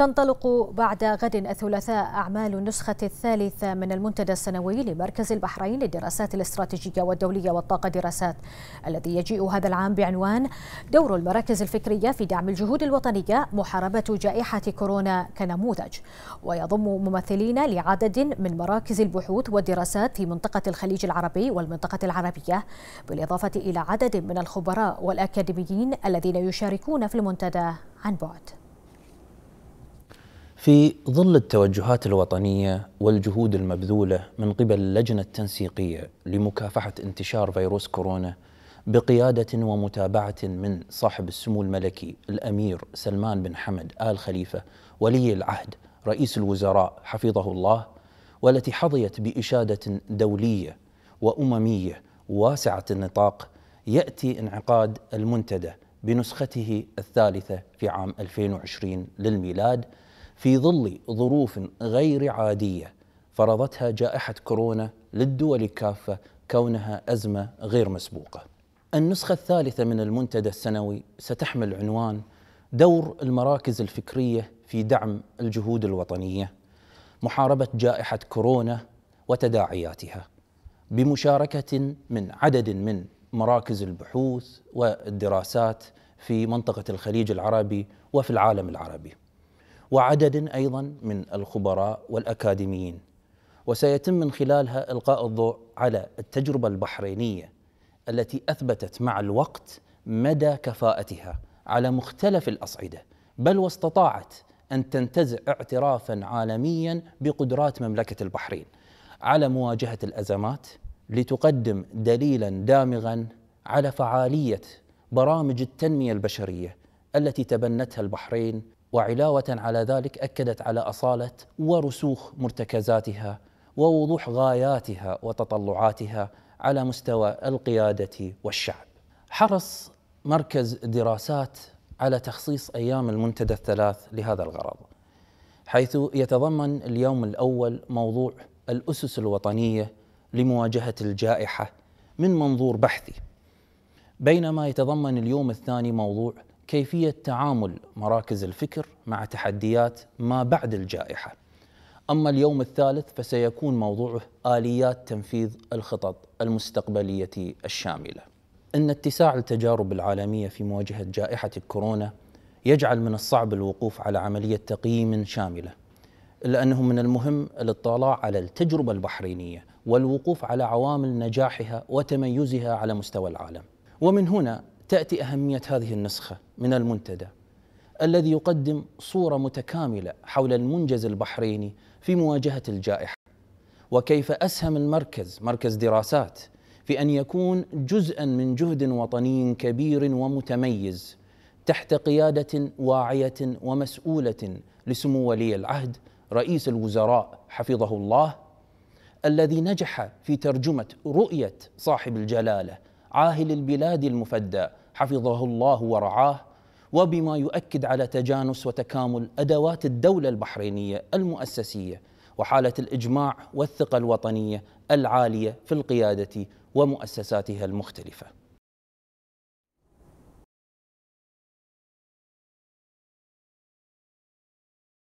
تنطلق بعد غد الثلاثاء أعمال النسخة الثالثة من المنتدى السنوي لمركز البحرين للدراسات الاستراتيجية والدولية والطاقة دراسات الذي يجيء هذا العام بعنوان دور المراكز الفكرية في دعم الجهود الوطنية محاربة جائحة كورونا كنموذج ويضم ممثلين لعدد من مراكز البحوث والدراسات في منطقة الخليج العربي والمنطقة العربية بالإضافة إلى عدد من الخبراء والأكاديميين الذين يشاركون في المنتدى عن بعد في ظل التوجهات الوطنية والجهود المبذولة من قبل اللجنة التنسيقية لمكافحة انتشار فيروس كورونا بقيادة ومتابعة من صاحب السمو الملكي الأمير سلمان بن حمد آل خليفة ولي العهد رئيس الوزراء حفظه الله والتي حظيت بإشادة دولية وأممية واسعة النطاق يأتي انعقاد المنتدى بنسخته الثالثة في عام 2020 للميلاد في ظل ظروف غير عاديه فرضتها جائحه كورونا للدول كافه كونها ازمه غير مسبوقه. النسخه الثالثه من المنتدى السنوي ستحمل عنوان دور المراكز الفكريه في دعم الجهود الوطنيه محاربه جائحه كورونا وتداعياتها بمشاركه من عدد من مراكز البحوث والدراسات في منطقه الخليج العربي وفي العالم العربي. وعدد ايضا من الخبراء والاكاديميين وسيتم من خلالها القاء الضوء على التجربه البحرينيه التي اثبتت مع الوقت مدى كفاءتها على مختلف الاصعده بل واستطاعت ان تنتزع اعترافا عالميا بقدرات مملكه البحرين على مواجهه الازمات لتقدم دليلا دامغا على فعاليه برامج التنميه البشريه التي تبنتها البحرين وعلاوة على ذلك أكدت على أصالة ورسوخ مرتكزاتها ووضوح غاياتها وتطلعاتها على مستوى القيادة والشعب. حرص مركز دراسات على تخصيص أيام المنتدى الثلاث لهذا الغرض. حيث يتضمن اليوم الأول موضوع الأسس الوطنية لمواجهة الجائحة من منظور بحثي. بينما يتضمن اليوم الثاني موضوع كيفية تعامل مراكز الفكر مع تحديات ما بعد الجائحة أما اليوم الثالث فسيكون موضوعه آليات تنفيذ الخطط المستقبلية الشاملة إن اتساع التجارب العالمية في مواجهة جائحة الكورونا يجعل من الصعب الوقوف على عملية تقييم شاملة إلا أنه من المهم الاطلاع على التجربة البحرينية والوقوف على عوامل نجاحها وتميزها على مستوى العالم ومن هنا تاتي اهميه هذه النسخه من المنتدى الذي يقدم صوره متكامله حول المنجز البحريني في مواجهه الجائحه وكيف اسهم المركز مركز دراسات في ان يكون جزءا من جهد وطني كبير ومتميز تحت قياده واعيه ومسؤوله لسمو ولي العهد رئيس الوزراء حفظه الله الذي نجح في ترجمه رؤيه صاحب الجلاله عاهل البلاد المفدى حفظه الله ورعاه وبما يؤكد على تجانس وتكامل ادوات الدوله البحرينيه المؤسسيه وحاله الاجماع والثقه الوطنيه العاليه في القياده ومؤسساتها المختلفه